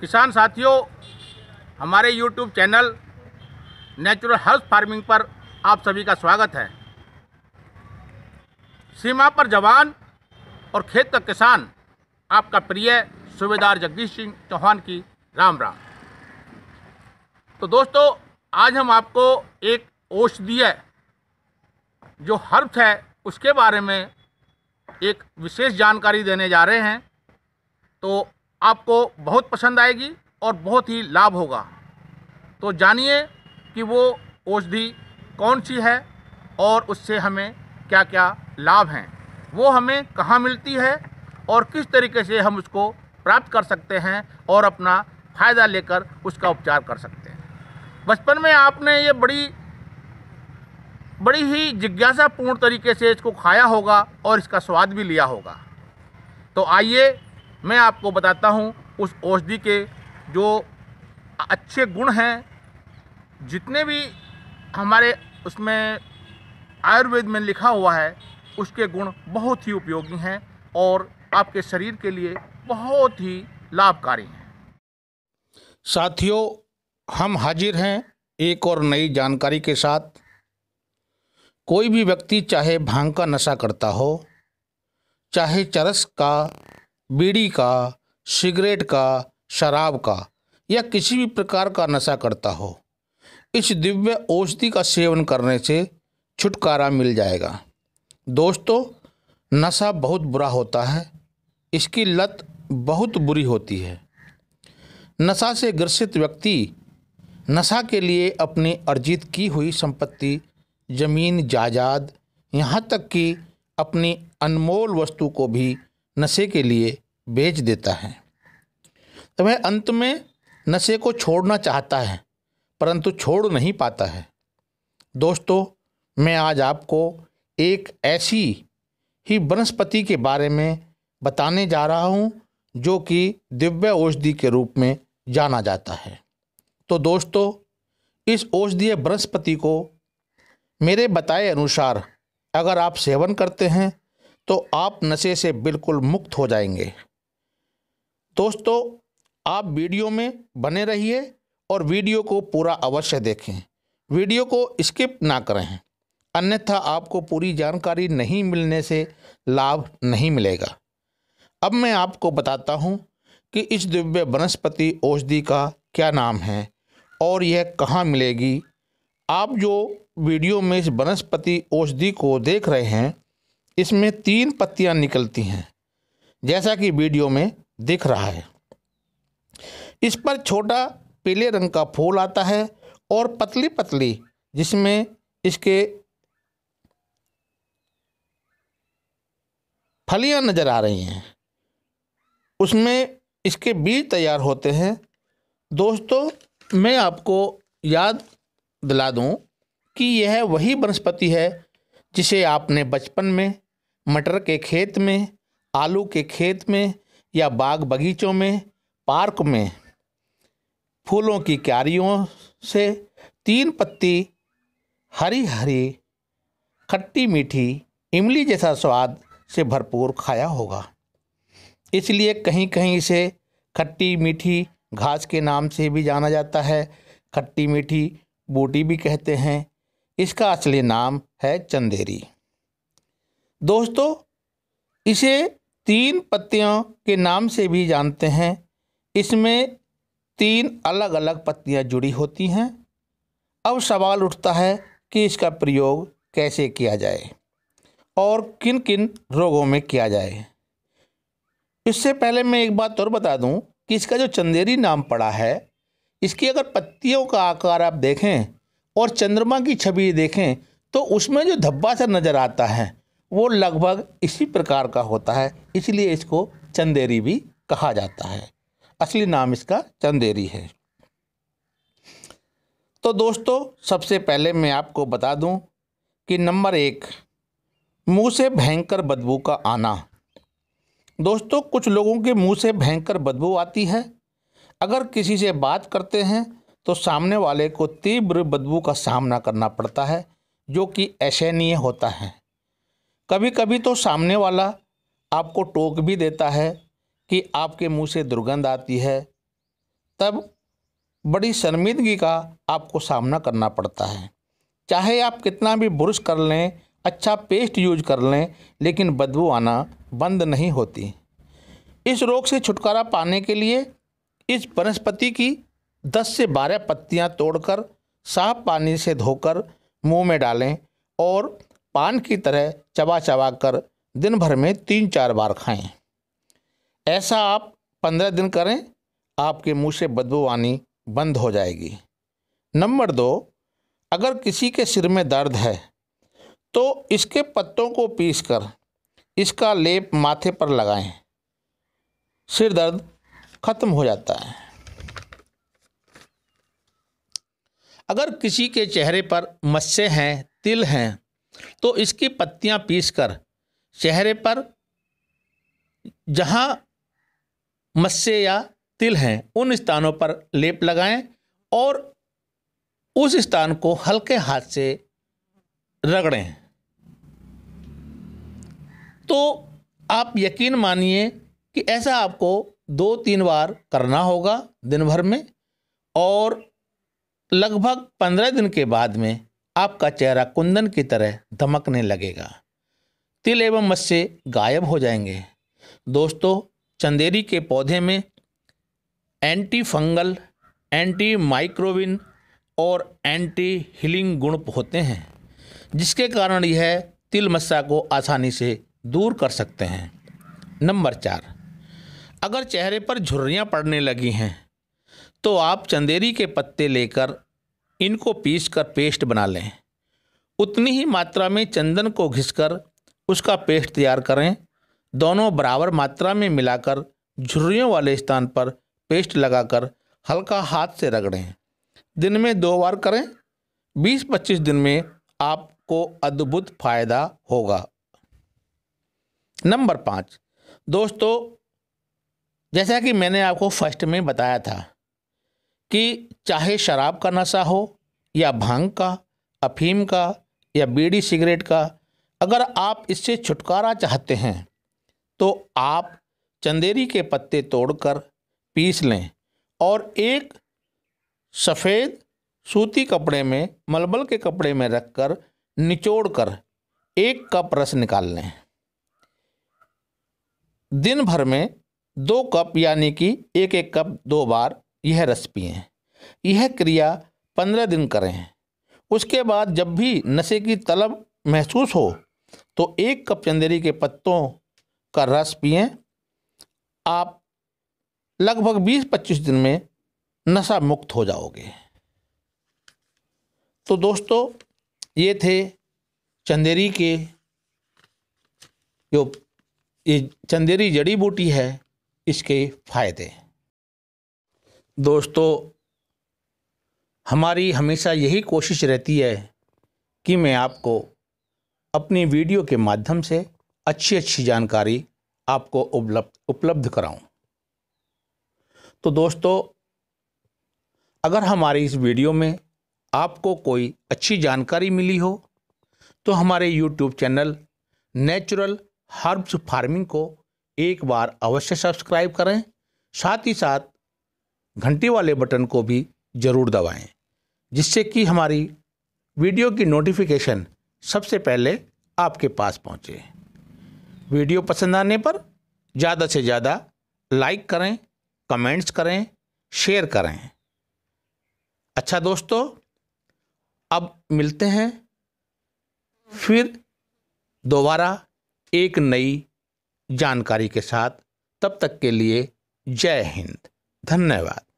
किसान साथियों हमारे YouTube channel natural house farming पर आप सभी का स्वागत है सीमा पर जवान और खेत का किसान आपका प्रिय सूबेदार जगदीश सिंह चौहान की राम राम तो दोस्तों आज हम आपको एक औषधीय जो हर्ब है उसके बारे में एक विशेष जानकारी देने जा रहे हैं तो आपको बहुत पसंद आएगी और बहुत ही लाभ होगा तो जानिए कि वो औषधि कौन सी है और उससे हमें क्या क्या लाभ हैं वो हमें कहाँ मिलती है और किस तरीके से हम उसको प्राप्त कर सकते हैं और अपना फ़ायदा लेकर उसका उपचार कर सकते हैं बचपन में आपने ये बड़ी बड़ी ही जिज्ञासापूर्ण तरीके से इसको खाया होगा और इसका स्वाद भी लिया होगा तो आइए मैं आपको बताता हूँ उस औषधि के जो अच्छे गुण हैं जितने भी हमारे उसमें आयुर्वेद में लिखा हुआ है उसके गुण बहुत ही उपयोगी हैं और आपके शरीर के लिए बहुत ही लाभकारी हैं साथियों हम हाजिर हैं एक और नई जानकारी के साथ कोई भी व्यक्ति चाहे भांग का नशा करता हो चाहे चरस का बीड़ी का सिगरेट का शराब का या किसी भी प्रकार का नशा करता हो इस दिव्य औषधि का सेवन करने से छुटकारा मिल जाएगा दोस्तों नशा बहुत बुरा होता है इसकी लत बहुत बुरी होती है नशा से ग्रसित व्यक्ति नशा के लिए अपनी अर्जित की हुई संपत्ति ज़मीन जायदाद यहाँ तक कि अपनी अनमोल वस्तु को भी नशे के लिए बेच देता है तो वह अंत में नशे को छोड़ना चाहता है परंतु छोड़ नहीं पाता है दोस्तों मैं आज आपको एक ऐसी ही वनस्पति के बारे में बताने जा रहा हूँ जो कि दिव्य औषधि के रूप में जाना जाता है तो दोस्तों इस औषधीय वनस्पति को मेरे बताए अनुसार अगर आप सेवन करते हैं तो आप नशे से बिल्कुल मुक्त हो जाएंगे दोस्तों आप वीडियो में बने रहिए और वीडियो को पूरा अवश्य देखें वीडियो को स्किप ना करें अन्यथा आपको पूरी जानकारी नहीं मिलने से लाभ नहीं मिलेगा अब मैं आपको बताता हूँ कि इस दिव्य वनस्पति औषधि का क्या नाम है और यह कहाँ मिलेगी आप जो वीडियो में इस वनस्पति औषधि को देख रहे हैं इसमें तीन पत्तियां निकलती हैं जैसा कि वीडियो में दिख रहा है इस पर छोटा पीले रंग का फूल आता है और पतली पतली जिसमें इसके फलियां नज़र आ रही हैं उसमें इसके बीज तैयार होते हैं दोस्तों मैं आपको याद दिला दूं कि यह वही वनस्पति है जिसे आपने बचपन में मटर के खेत में आलू के खेत में या बाग बगीचों में पार्क में फूलों की क्यारियों से तीन पत्ती हरी हरी खट्टी मीठी इमली जैसा स्वाद से भरपूर खाया होगा इसलिए कहीं कहीं इसे खट्टी मीठी घास के नाम से भी जाना जाता है खट्टी मीठी बूटी भी कहते हैं इसका असली नाम है चंदेरी दोस्तों इसे तीन पत्तियों के नाम से भी जानते हैं इसमें तीन अलग अलग पत्तियां जुड़ी होती हैं अब सवाल उठता है कि इसका प्रयोग कैसे किया जाए और किन किन रोगों में किया जाए इससे पहले मैं एक बात और बता दूं कि इसका जो चंदेरी नाम पड़ा है इसकी अगर पत्तियों का आकार आप देखें और चंद्रमा की छवि देखें तो उसमें जो धब्बा सा नज़र आता है वो लगभग इसी प्रकार का होता है इसलिए इसको चंदेरी भी कहा जाता है असली नाम इसका चंदेरी है तो दोस्तों सबसे पहले मैं आपको बता दूं कि नंबर एक मुंह से भयंकर बदबू का आना दोस्तों कुछ लोगों के मुंह से भयंकर बदबू आती है अगर किसी से बात करते हैं तो सामने वाले को तीव्र बदबू का सामना करना पड़ता है जो कि ऐशनीय होता है कभी कभी तो सामने वाला आपको टोक भी देता है कि आपके मुंह से दुर्गंध आती है तब बड़ी शर्मिंदगी का आपको सामना करना पड़ता है चाहे आप कितना भी ब्रश कर लें अच्छा पेस्ट यूज कर लें लेकिन बदबू आना बंद नहीं होती इस रोग से छुटकारा पाने के लिए इस वनस्पति की 10 से 12 पत्तियां तोड़कर साफ पानी से धोकर मुंह में डालें और पान की तरह चबा चबा कर दिन भर में तीन चार बार खाएं ऐसा आप पंद्रह दिन करें आपके मुंह से बदबू आनी बंद हो जाएगी नंबर दो अगर किसी के सिर में दर्द है तो इसके पत्तों को पीसकर इसका लेप माथे पर लगाएं सिर दर्द खत्म हो जाता है अगर किसी के चेहरे पर मस्से हैं तिल हैं तो इसकी पत्तियां पीसकर चेहरे पर जहां मस्से या तिल हैं उन स्थानों पर लेप लगाएं और उस स्थान को हल्के हाथ से रगड़ें तो आप यकीन मानिए कि ऐसा आपको दो तीन बार करना होगा दिन भर में और लगभग पंद्रह दिन के बाद में आपका चेहरा कुंदन की तरह धमकने लगेगा तिल एवं मस्से गायब हो जाएंगे दोस्तों चंदेरी के पौधे में एंटी फंगल एंटी माइक्रोविन और एंटी हीलिंग गुण होते हैं जिसके कारण यह तिल मस्सा को आसानी से दूर कर सकते हैं नंबर चार अगर चेहरे पर झुर्रियाँ पड़ने लगी हैं तो आप चंदेरी के पत्ते लेकर इनको पीस कर पेस्ट बना लें उतनी ही मात्रा में चंदन को घिसकर उसका पेस्ट तैयार करें दोनों बराबर मात्रा में मिलाकर झुर्रियों वाले स्थान पर पेस्ट लगाकर हल्का हाथ से रगड़ें दिन में दो बार करें 20-25 दिन में आपको अद्भुत फायदा होगा नंबर पाँच दोस्तों जैसा कि मैंने आपको फर्स्ट में बताया था कि चाहे शराब का नशा हो या भांग का अफीम का या बीड़ी सिगरेट का अगर आप इससे छुटकारा चाहते हैं तो आप चंदेरी के पत्ते तोड़कर पीस लें और एक सफ़ेद सूती कपड़े में मलबल के कपड़े में रखकर निचोड़ कर एक कप रस निकाल लें दिन भर में दो कप यानी कि एक एक कप दो बार यह रस पिए यह क्रिया पंद्रह दिन करें उसके बाद जब भी नशे की तलब महसूस हो तो एक कप चंदेरी के पत्तों का रस पिए आप लगभग बीस पच्चीस दिन में नशा मुक्त हो जाओगे तो दोस्तों ये थे चंदेरी के जो ये चंदेरी जड़ी बूटी है इसके फायदे दोस्तों हमारी हमेशा यही कोशिश रहती है कि मैं आपको अपनी वीडियो के माध्यम से अच्छी अच्छी जानकारी आपको उपलब्ध उपलब्ध कराऊं। तो दोस्तों अगर हमारी इस वीडियो में आपको कोई अच्छी जानकारी मिली हो तो हमारे YouTube channel natural herbs farming को एक बार अवश्य सब्सक्राइब करें साथ ही साथ घंटी वाले बटन को भी ज़रूर दबाएं जिससे कि हमारी वीडियो की नोटिफिकेशन सबसे पहले आपके पास पहुंचे वीडियो पसंद आने पर ज़्यादा से ज़्यादा लाइक करें कमेंट्स करें शेयर करें अच्छा दोस्तों अब मिलते हैं फिर दोबारा एक नई जानकारी के साथ तब तक के लिए जय हिंद धन्यवाद